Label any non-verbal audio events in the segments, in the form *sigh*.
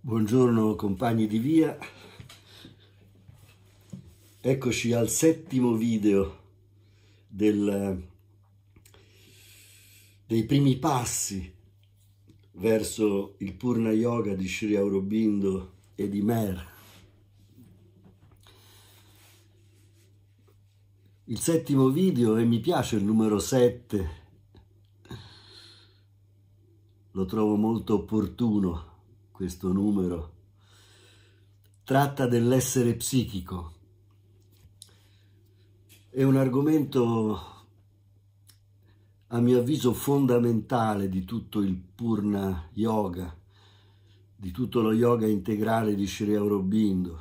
Buongiorno compagni di via, eccoci al settimo video del, dei primi passi verso il Purna Yoga di Sri Aurobindo e di Mer. Il settimo video e mi piace il numero 7, lo trovo molto opportuno questo numero tratta dell'essere psichico. È un argomento a mio avviso fondamentale di tutto il Purna Yoga, di tutto lo yoga integrale di Sri Aurobindo.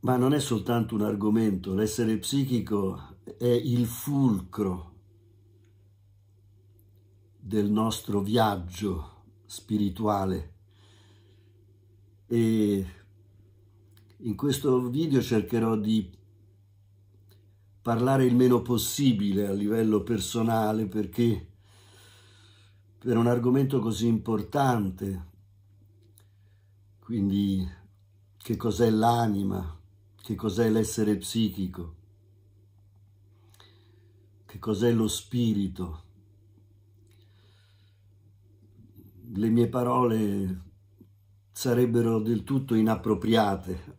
Ma non è soltanto un argomento, l'essere psichico è il fulcro del nostro viaggio spirituale e in questo video cercherò di parlare il meno possibile a livello personale perché per un argomento così importante, quindi che cos'è l'anima, che cos'è l'essere psichico, che cos'è lo spirito, le mie parole sarebbero del tutto inappropriate,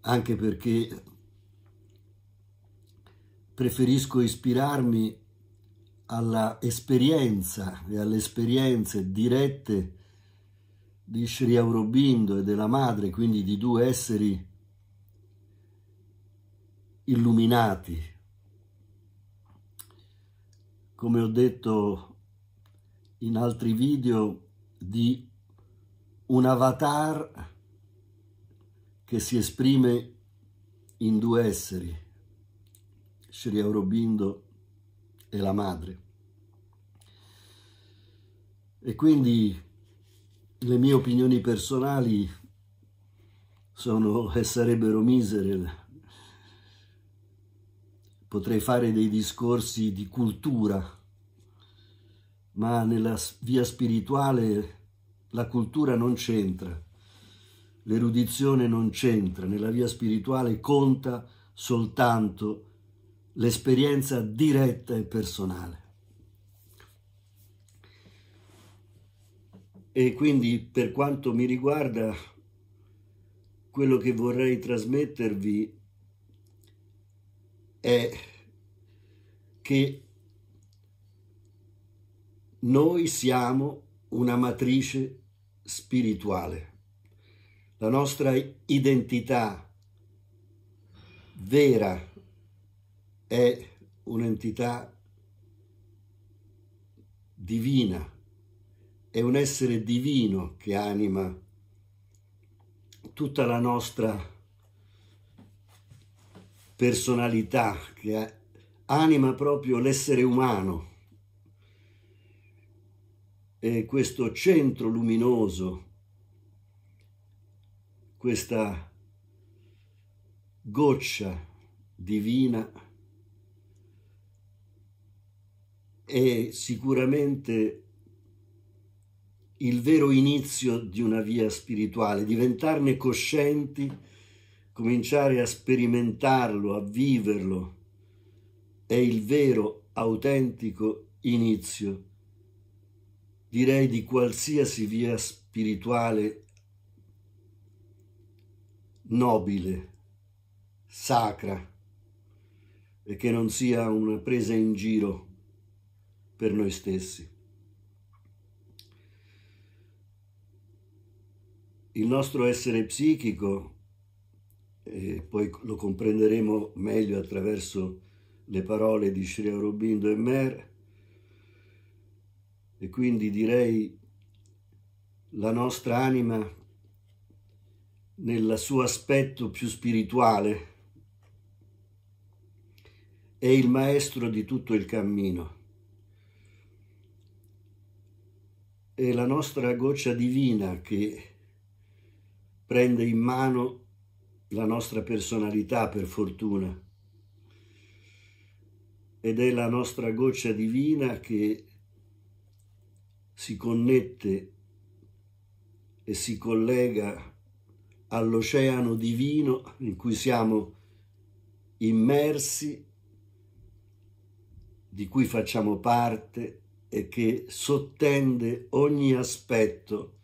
anche perché preferisco ispirarmi alla esperienza e alle esperienze dirette di Sri Aurobindo e della madre, quindi di due esseri illuminati. Come ho detto in altri video di un avatar che si esprime in due esseri, Sri Aurobindo e la madre. E quindi le mie opinioni personali sono e sarebbero misere. Potrei fare dei discorsi di cultura ma nella via spirituale la cultura non c'entra, l'erudizione non c'entra, nella via spirituale conta soltanto l'esperienza diretta e personale. E quindi per quanto mi riguarda, quello che vorrei trasmettervi è che noi siamo una matrice spirituale. La nostra identità vera è un'entità divina, è un essere divino che anima tutta la nostra personalità, che anima proprio l'essere umano eh, questo centro luminoso, questa goccia divina è sicuramente il vero inizio di una via spirituale, diventarne coscienti, cominciare a sperimentarlo, a viverlo, è il vero, autentico inizio direi di qualsiasi via spirituale nobile, sacra, e che non sia una presa in giro per noi stessi. Il nostro essere psichico, e poi lo comprenderemo meglio attraverso le parole di Sri Aurobindo e Mer, e quindi direi la nostra anima nel suo aspetto più spirituale è il maestro di tutto il cammino. È la nostra goccia divina che prende in mano la nostra personalità per fortuna ed è la nostra goccia divina che si connette e si collega all'oceano divino in cui siamo immersi, di cui facciamo parte e che sottende ogni aspetto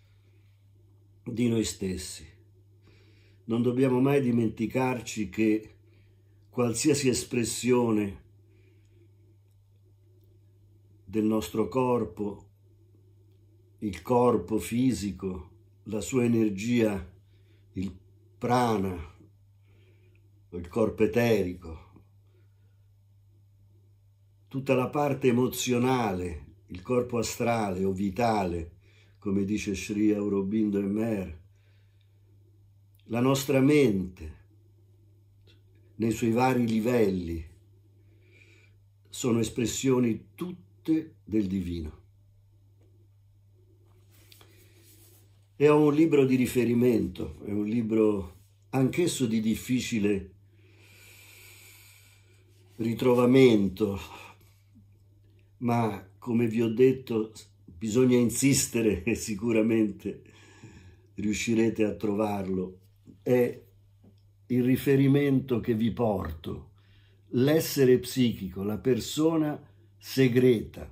di noi stessi. Non dobbiamo mai dimenticarci che qualsiasi espressione del nostro corpo il corpo fisico, la sua energia, il prana, il corpo eterico, tutta la parte emozionale, il corpo astrale o vitale, come dice Sri Aurobindo e Emer, la nostra mente nei suoi vari livelli sono espressioni tutte del divino. È un libro di riferimento, è un libro anch'esso di difficile ritrovamento, ma come vi ho detto bisogna insistere *laughs* e sicuramente riuscirete a trovarlo. È il riferimento che vi porto, l'essere psichico, la persona segreta,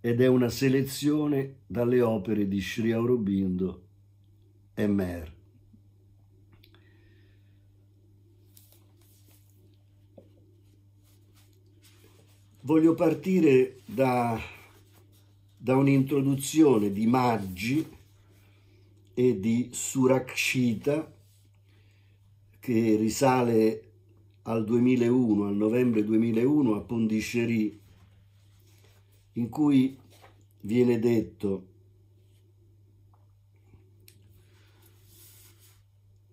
ed è una selezione dalle opere di Sri Aurobindo e Mer. Voglio partire da, da un'introduzione di Maggi e di Surakshita che risale al 2001, al novembre 2001 a Pondicherry in cui viene detto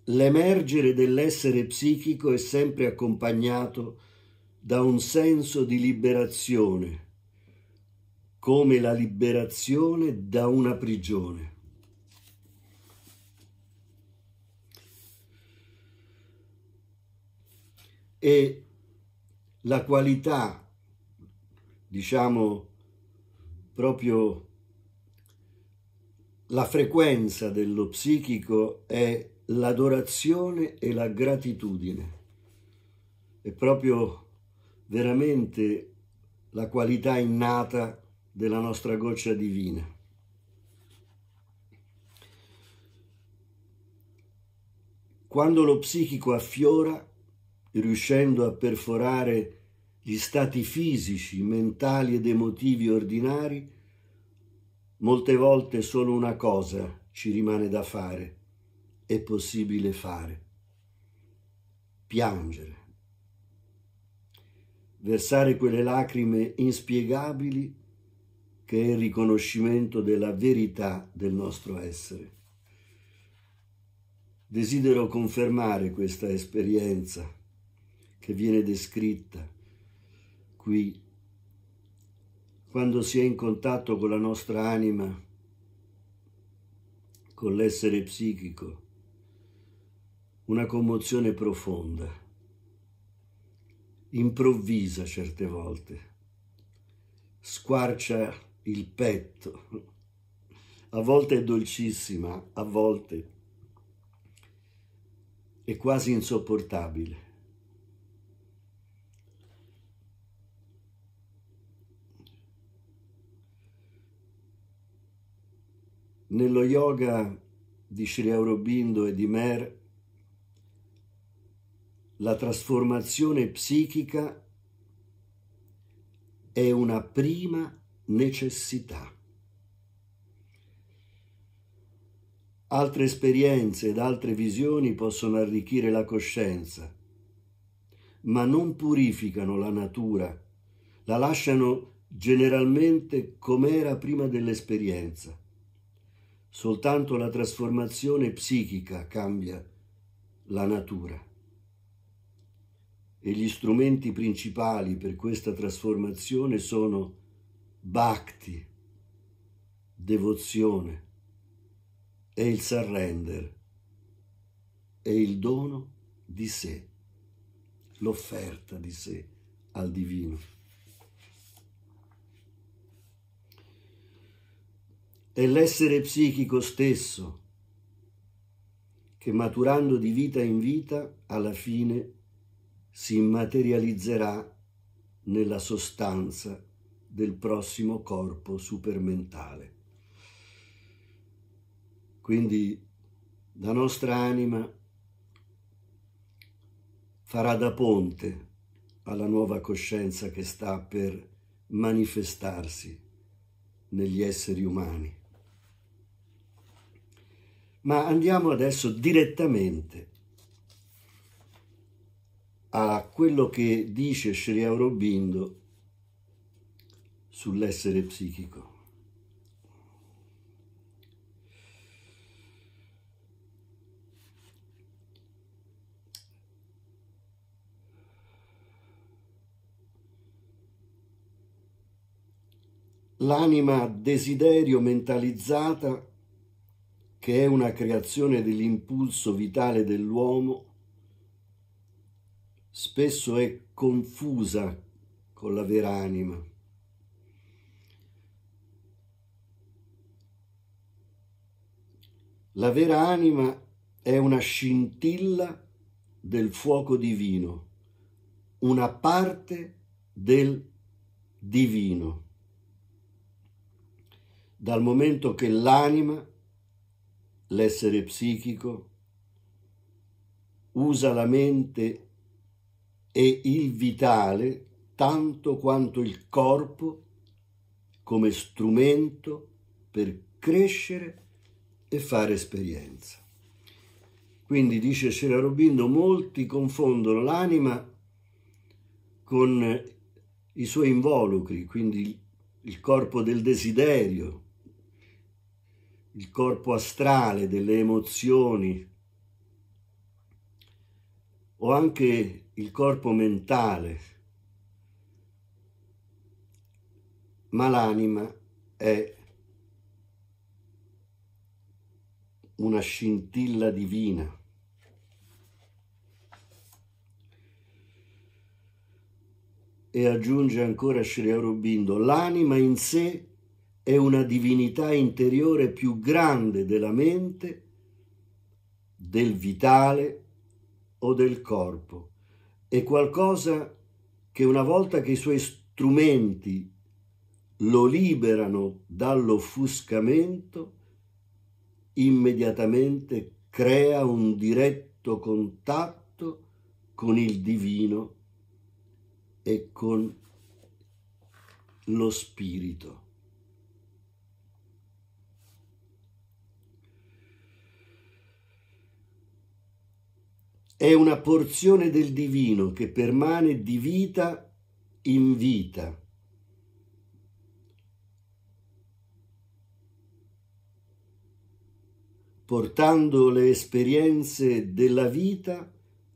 l'emergere dell'essere psichico è sempre accompagnato da un senso di liberazione, come la liberazione da una prigione. E la qualità, diciamo, proprio la frequenza dello psichico è l'adorazione e la gratitudine. È proprio veramente la qualità innata della nostra goccia divina. Quando lo psichico affiora, riuscendo a perforare gli stati fisici, mentali ed emotivi ordinari, molte volte solo una cosa ci rimane da fare, è possibile fare, piangere, versare quelle lacrime inspiegabili che è il riconoscimento della verità del nostro essere. Desidero confermare questa esperienza che viene descritta qui, quando si è in contatto con la nostra anima, con l'essere psichico, una commozione profonda, improvvisa certe volte, squarcia il petto, a volte è dolcissima, a volte è quasi insopportabile. Nello yoga di Sri Aurobindo e di Mer, la trasformazione psichica è una prima necessità. Altre esperienze ed altre visioni possono arricchire la coscienza, ma non purificano la natura, la lasciano generalmente com'era prima dell'esperienza. Soltanto la trasformazione psichica cambia la natura. E gli strumenti principali per questa trasformazione sono bhakti, devozione, e il surrender, e il dono di sé, l'offerta di sé al divino. è l'essere psichico stesso che maturando di vita in vita alla fine si materializzerà nella sostanza del prossimo corpo supermentale. Quindi la nostra anima farà da ponte alla nuova coscienza che sta per manifestarsi negli esseri umani. Ma andiamo adesso direttamente a quello che dice Sri Aurobindo sull'essere psichico. L'anima desiderio mentalizzata che è una creazione dell'impulso vitale dell'uomo, spesso è confusa con la vera anima. La vera anima è una scintilla del fuoco divino, una parte del divino. Dal momento che l'anima l'essere psichico, usa la mente e il vitale tanto quanto il corpo come strumento per crescere e fare esperienza. Quindi dice Sera Robindo, molti confondono l'anima con i suoi involucri, quindi il corpo del desiderio, il corpo astrale, delle emozioni o anche il corpo mentale, ma l'anima è una scintilla divina. E aggiunge ancora Sri Aurobindo, l'anima in sé è una divinità interiore più grande della mente, del vitale o del corpo. È qualcosa che una volta che i suoi strumenti lo liberano dall'offuscamento, immediatamente crea un diretto contatto con il divino e con lo spirito. È una porzione del divino che permane di vita in vita. portando le esperienze della vita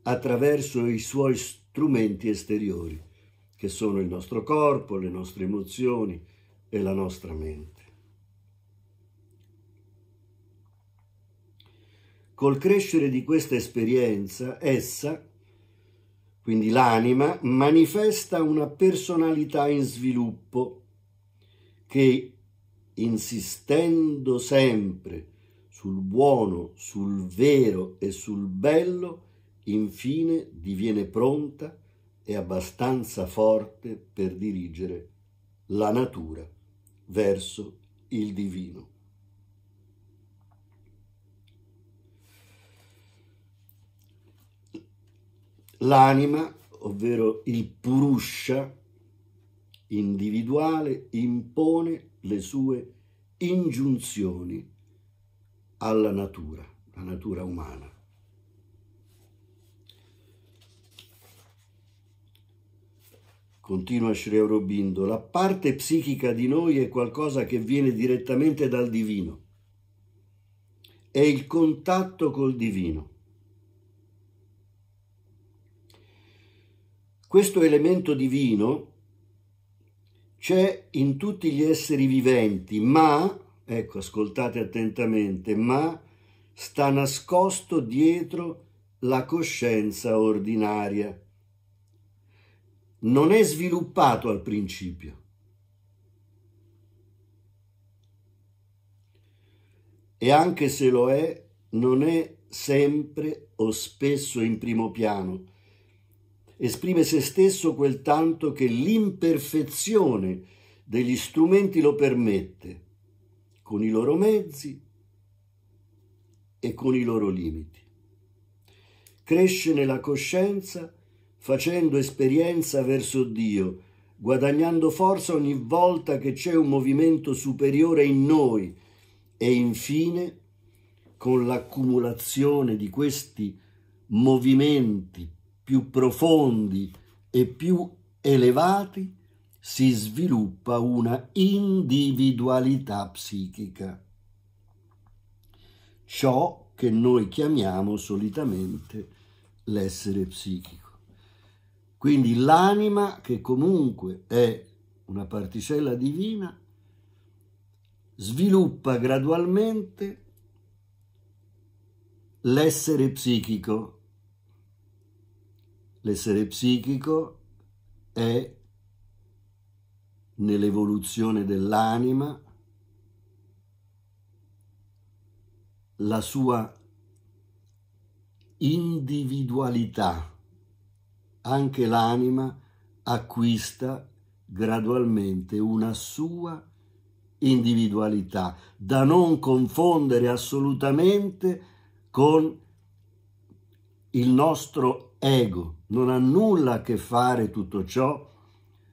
attraverso i suoi strumenti esteriori, che sono il nostro corpo, le nostre emozioni e la nostra mente. Col crescere di questa esperienza, essa, quindi l'anima, manifesta una personalità in sviluppo che, insistendo sempre sul buono, sul vero e sul bello, infine diviene pronta e abbastanza forte per dirigere la natura verso il divino. l'anima, ovvero il Purusha individuale, impone le sue ingiunzioni alla natura, la natura umana. Continua Sri Aurobindo, la parte psichica di noi è qualcosa che viene direttamente dal divino, è il contatto col divino Questo elemento divino c'è in tutti gli esseri viventi, ma, ecco, ascoltate attentamente, ma sta nascosto dietro la coscienza ordinaria. Non è sviluppato al principio. E anche se lo è, non è sempre o spesso in primo piano, esprime se stesso quel tanto che l'imperfezione degli strumenti lo permette, con i loro mezzi e con i loro limiti. Cresce nella coscienza facendo esperienza verso Dio, guadagnando forza ogni volta che c'è un movimento superiore in noi e infine con l'accumulazione di questi movimenti più profondi e più elevati si sviluppa una individualità psichica, ciò che noi chiamiamo solitamente l'essere psichico. Quindi l'anima, che comunque è una particella divina, sviluppa gradualmente l'essere psichico L'essere psichico è nell'evoluzione dell'anima la sua individualità. Anche l'anima acquista gradualmente una sua individualità da non confondere assolutamente con il nostro ego. Non ha nulla a che fare tutto ciò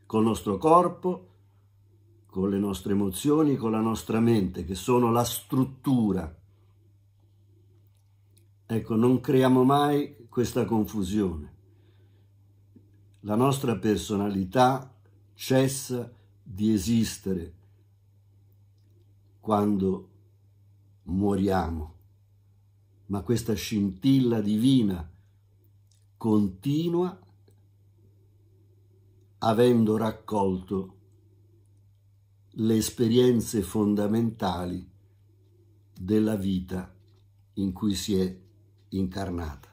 col nostro corpo, con le nostre emozioni, con la nostra mente, che sono la struttura. Ecco, non creiamo mai questa confusione. La nostra personalità cessa di esistere quando muoriamo, ma questa scintilla divina continua avendo raccolto le esperienze fondamentali della vita in cui si è incarnata.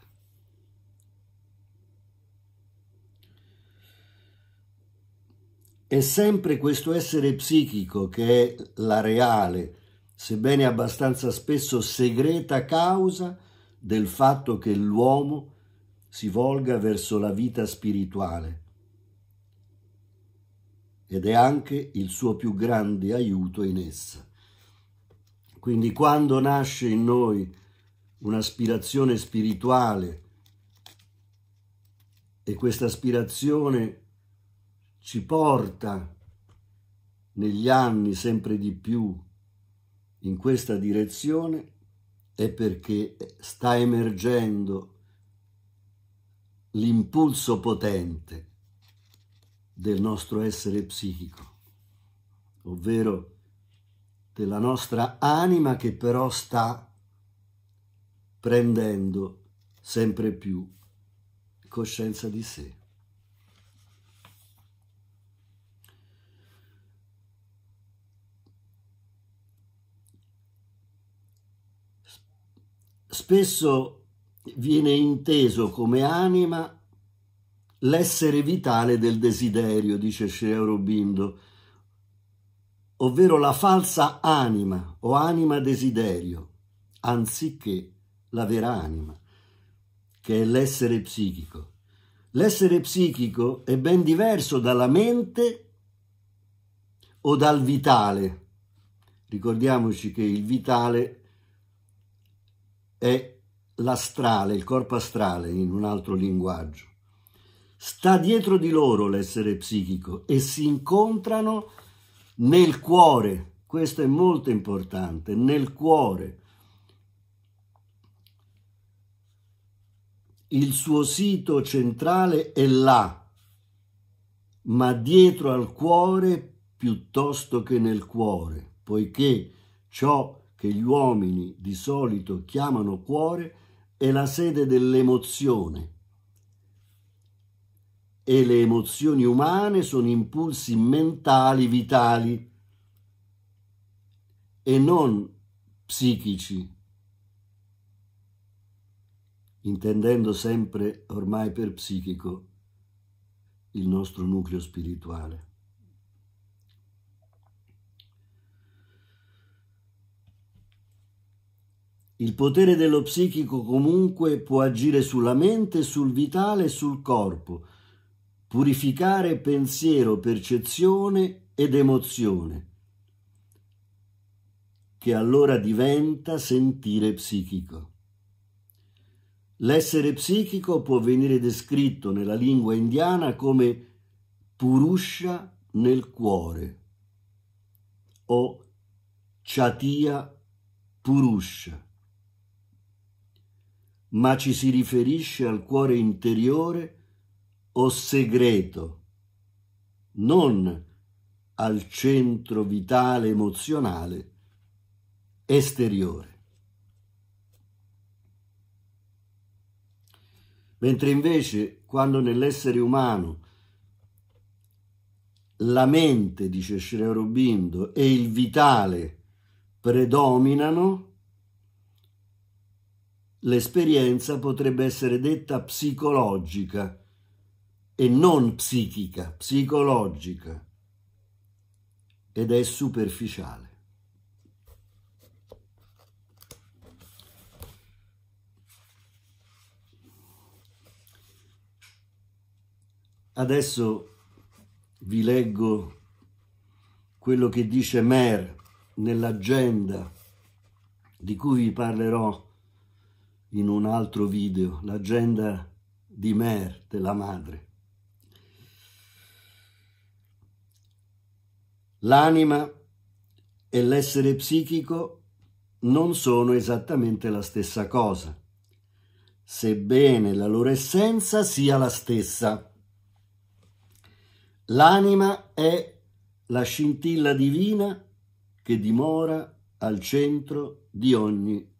È sempre questo essere psichico che è la reale, sebbene abbastanza spesso segreta causa del fatto che l'uomo si volga verso la vita spirituale ed è anche il suo più grande aiuto in essa. Quindi quando nasce in noi un'aspirazione spirituale e questa aspirazione ci porta negli anni sempre di più in questa direzione è perché sta emergendo l'impulso potente del nostro essere psichico, ovvero della nostra anima che però sta prendendo sempre più coscienza di sé. Spesso viene inteso come anima l'essere vitale del desiderio, dice Sri Aurobindo, ovvero la falsa anima o anima desiderio, anziché la vera anima, che è l'essere psichico. L'essere psichico è ben diverso dalla mente o dal vitale. Ricordiamoci che il vitale è l'astrale, il corpo astrale in un altro linguaggio. Sta dietro di loro l'essere psichico e si incontrano nel cuore. Questo è molto importante, nel cuore. Il suo sito centrale è là, ma dietro al cuore piuttosto che nel cuore, poiché ciò che gli uomini di solito chiamano cuore è la sede dell'emozione e le emozioni umane sono impulsi mentali vitali e non psichici, intendendo sempre ormai per psichico il nostro nucleo spirituale. Il potere dello psichico comunque può agire sulla mente, sul vitale e sul corpo, purificare pensiero, percezione ed emozione, che allora diventa sentire psichico. L'essere psichico può venire descritto nella lingua indiana come Purusha nel cuore o Chatia Purusha ma ci si riferisce al cuore interiore o segreto, non al centro vitale emozionale esteriore. Mentre invece quando nell'essere umano la mente, dice Sri Aurobindo, e il vitale predominano, l'esperienza potrebbe essere detta psicologica e non psichica, psicologica, ed è superficiale. Adesso vi leggo quello che dice Mer nell'agenda di cui vi parlerò in un altro video, l'agenda di Mer, della madre. L'anima e l'essere psichico non sono esattamente la stessa cosa, sebbene la loro essenza sia la stessa. L'anima è la scintilla divina che dimora al centro di ogni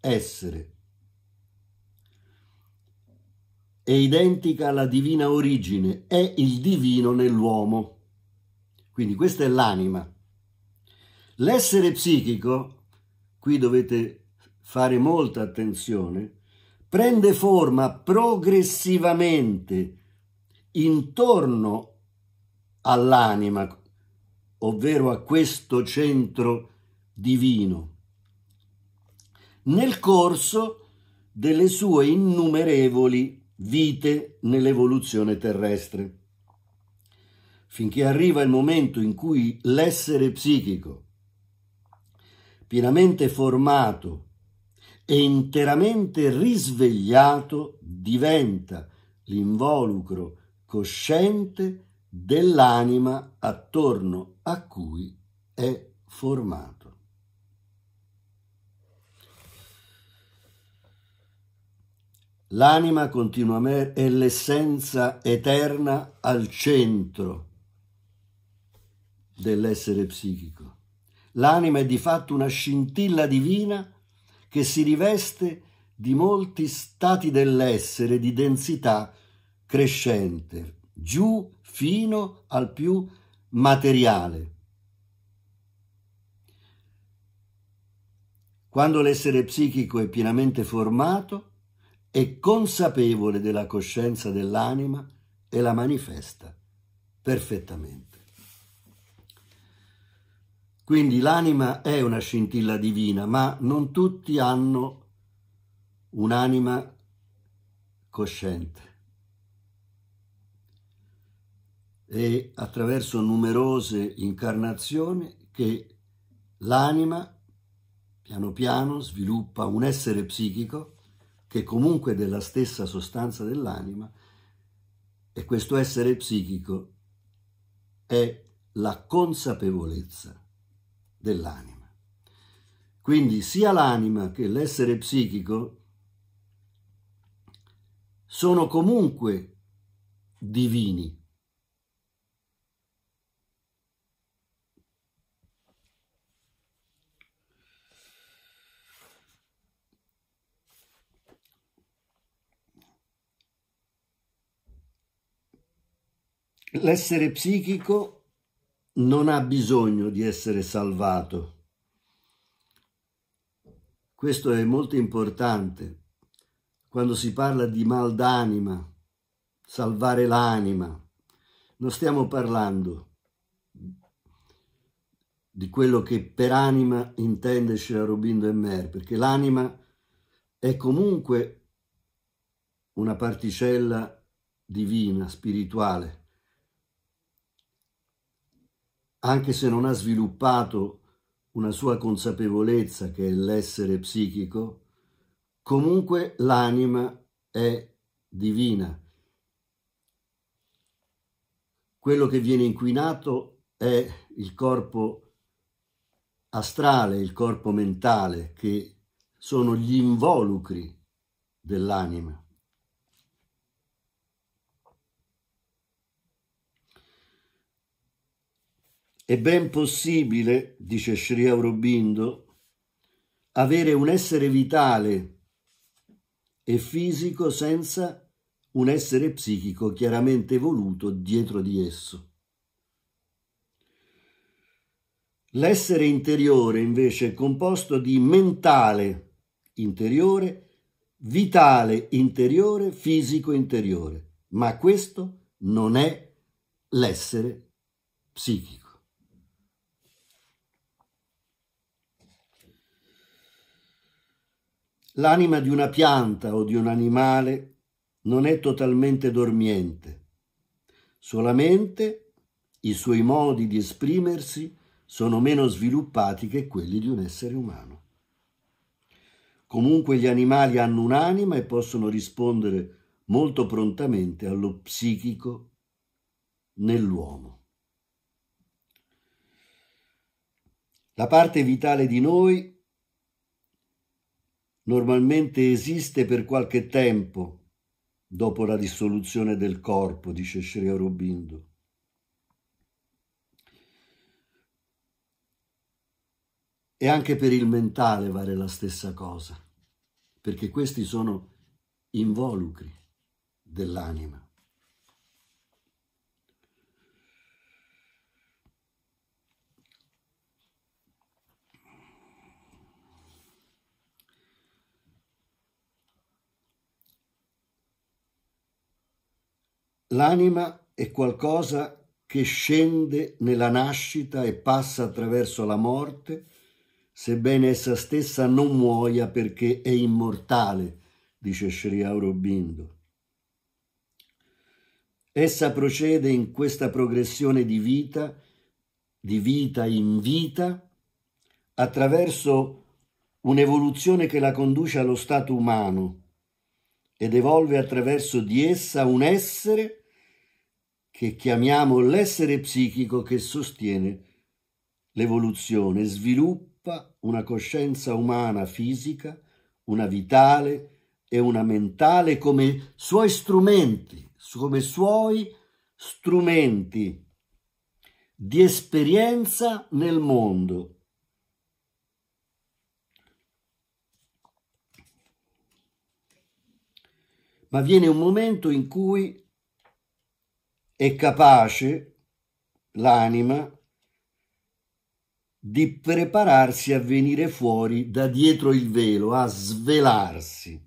essere è identica alla divina origine, è il divino nell'uomo. Quindi questa è l'anima. L'essere psichico, qui dovete fare molta attenzione, prende forma progressivamente intorno all'anima, ovvero a questo centro divino, nel corso delle sue innumerevoli vite nell'evoluzione terrestre, finché arriva il momento in cui l'essere psichico, pienamente formato e interamente risvegliato, diventa l'involucro cosciente dell'anima attorno a cui è formato. L'anima continua a me è l'essenza eterna al centro dell'essere psichico. L'anima è di fatto una scintilla divina che si riveste di molti stati dell'essere di densità crescente, giù fino al più materiale. Quando l'essere psichico è pienamente formato, è consapevole della coscienza dell'anima e la manifesta perfettamente. Quindi l'anima è una scintilla divina, ma non tutti hanno un'anima cosciente. È attraverso numerose incarnazioni che l'anima piano piano sviluppa un essere psichico che comunque è della stessa sostanza dell'anima, e questo essere psichico è la consapevolezza dell'anima. Quindi sia l'anima che l'essere psichico sono comunque divini, L'essere psichico non ha bisogno di essere salvato. Questo è molto importante quando si parla di mal d'anima, salvare l'anima. Non stiamo parlando di quello che per anima intende Shirarobindo e Mer, perché l'anima è comunque una particella divina, spirituale. anche se non ha sviluppato una sua consapevolezza che è l'essere psichico, comunque l'anima è divina. Quello che viene inquinato è il corpo astrale, il corpo mentale, che sono gli involucri dell'anima. È ben possibile, dice Sri Aurobindo, avere un essere vitale e fisico senza un essere psichico chiaramente evoluto dietro di esso. L'essere interiore invece è composto di mentale interiore, vitale interiore, fisico interiore, ma questo non è l'essere psichico. L'anima di una pianta o di un animale non è totalmente dormiente, solamente i suoi modi di esprimersi sono meno sviluppati che quelli di un essere umano. Comunque gli animali hanno un'anima e possono rispondere molto prontamente allo psichico nell'uomo. La parte vitale di noi normalmente esiste per qualche tempo dopo la dissoluzione del corpo, dice Sri Aurobindo. E anche per il mentale vale la stessa cosa, perché questi sono involucri dell'anima. L'anima è qualcosa che scende nella nascita e passa attraverso la morte, sebbene essa stessa non muoia perché è immortale, dice Sri Aurobindo. Essa procede in questa progressione di vita, di vita in vita, attraverso un'evoluzione che la conduce allo stato umano ed evolve attraverso di essa un essere che chiamiamo l'essere psichico che sostiene l'evoluzione, sviluppa una coscienza umana fisica, una vitale e una mentale come suoi strumenti, come suoi strumenti di esperienza nel mondo. Ma viene un momento in cui è capace l'anima di prepararsi a venire fuori da dietro il velo, a svelarsi.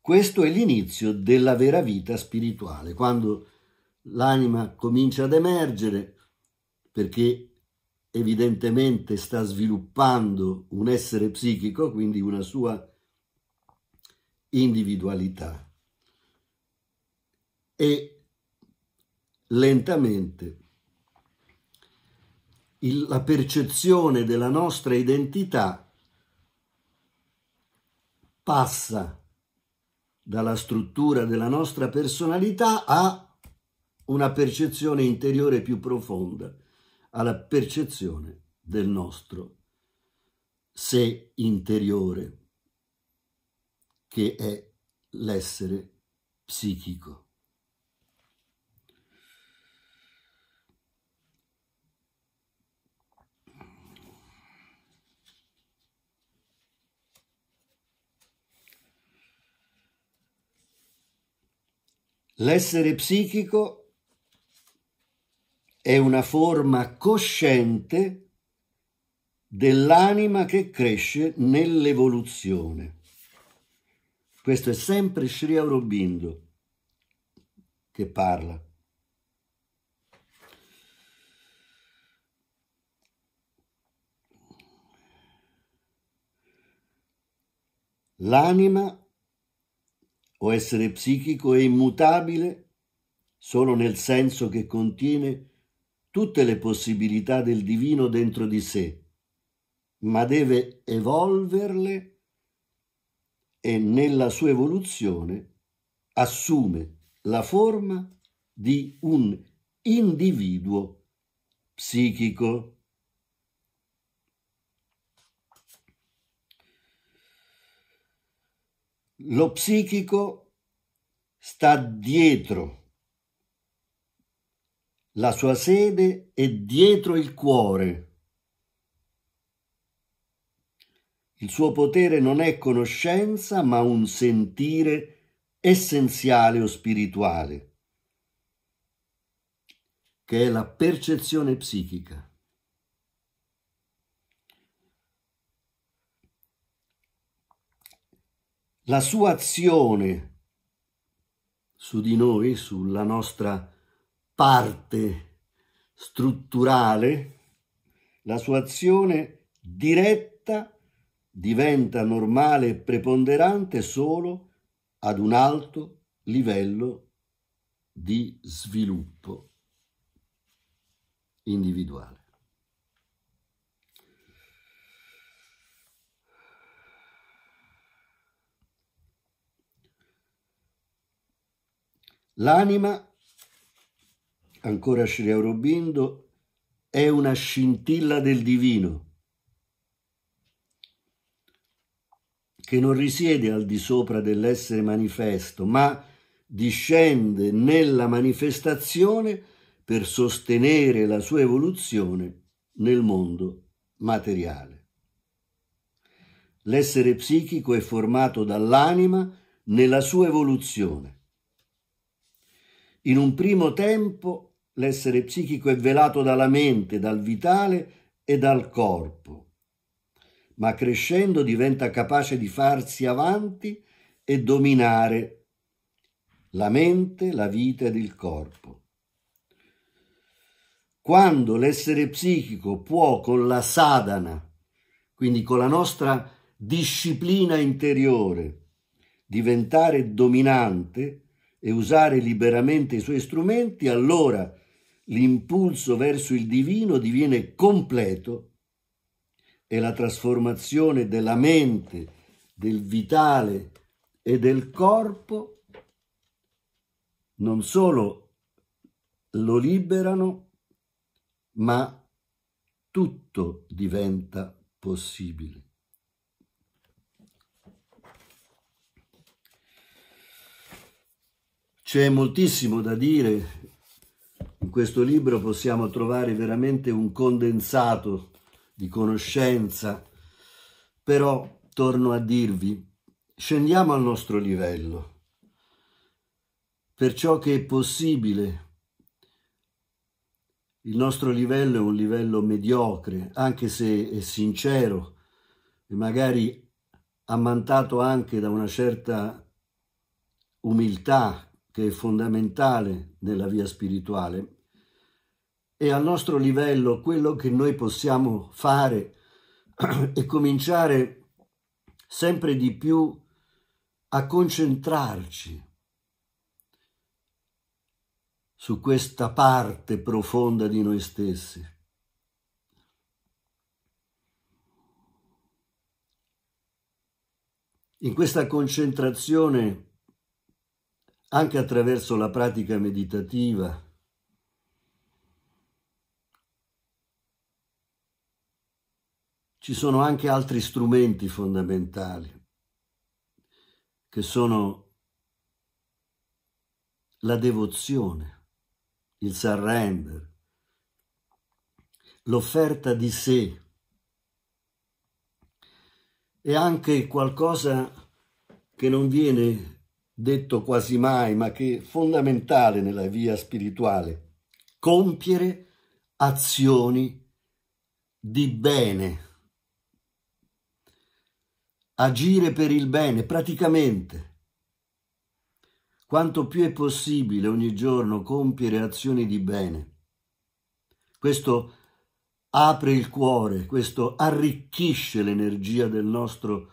Questo è l'inizio della vera vita spirituale, quando l'anima comincia ad emergere perché evidentemente sta sviluppando un essere psichico, quindi una sua individualità e lentamente il, la percezione della nostra identità passa dalla struttura della nostra personalità a una percezione interiore più profonda, alla percezione del nostro sé interiore, che è l'essere psichico. L'essere psichico è una forma cosciente dell'anima che cresce nell'evoluzione. Questo è sempre Sri Aurobindo che parla. L'anima o essere psichico è immutabile solo nel senso che contiene tutte le possibilità del divino dentro di sé, ma deve evolverle e nella sua evoluzione assume la forma di un individuo psichico. lo psichico sta dietro. La sua sede è dietro il cuore. Il suo potere non è conoscenza, ma un sentire essenziale o spirituale, che è la percezione psichica. la sua azione su di noi, sulla nostra parte strutturale, la sua azione diretta diventa normale e preponderante solo ad un alto livello di sviluppo individuale. L'anima, ancora Sri Aurobindo, è una scintilla del divino che non risiede al di sopra dell'essere manifesto, ma discende nella manifestazione per sostenere la sua evoluzione nel mondo materiale. L'essere psichico è formato dall'anima nella sua evoluzione in un primo tempo l'essere psichico è velato dalla mente, dal vitale e dal corpo, ma crescendo diventa capace di farsi avanti e dominare la mente, la vita ed il corpo. Quando l'essere psichico può con la sadhana, quindi con la nostra disciplina interiore, diventare dominante, e usare liberamente i suoi strumenti, allora l'impulso verso il divino diviene completo e la trasformazione della mente, del vitale e del corpo non solo lo liberano, ma tutto diventa possibile. C'è moltissimo da dire, in questo libro possiamo trovare veramente un condensato di conoscenza, però torno a dirvi, scendiamo al nostro livello, per ciò che è possibile. Il nostro livello è un livello mediocre, anche se è sincero e magari ammantato anche da una certa umiltà che è fondamentale nella via spirituale, E al nostro livello quello che noi possiamo fare è *clears throat* cominciare sempre di più a concentrarci su questa parte profonda di noi stessi. In questa concentrazione anche attraverso la pratica meditativa, ci sono anche altri strumenti fondamentali che sono la devozione, il surrender, l'offerta di sé e anche qualcosa che non viene detto quasi mai, ma che è fondamentale nella via spirituale, compiere azioni di bene, agire per il bene, praticamente. Quanto più è possibile ogni giorno compiere azioni di bene. Questo apre il cuore, questo arricchisce l'energia del nostro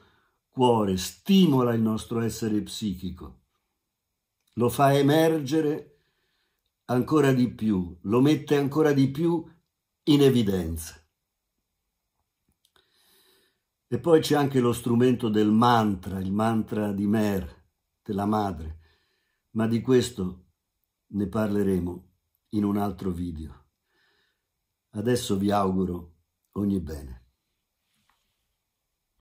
cuore, stimola il nostro essere psichico, lo fa emergere ancora di più, lo mette ancora di più in evidenza. E poi c'è anche lo strumento del mantra, il mantra di Mer, della madre, ma di questo ne parleremo in un altro video. Adesso vi auguro ogni bene.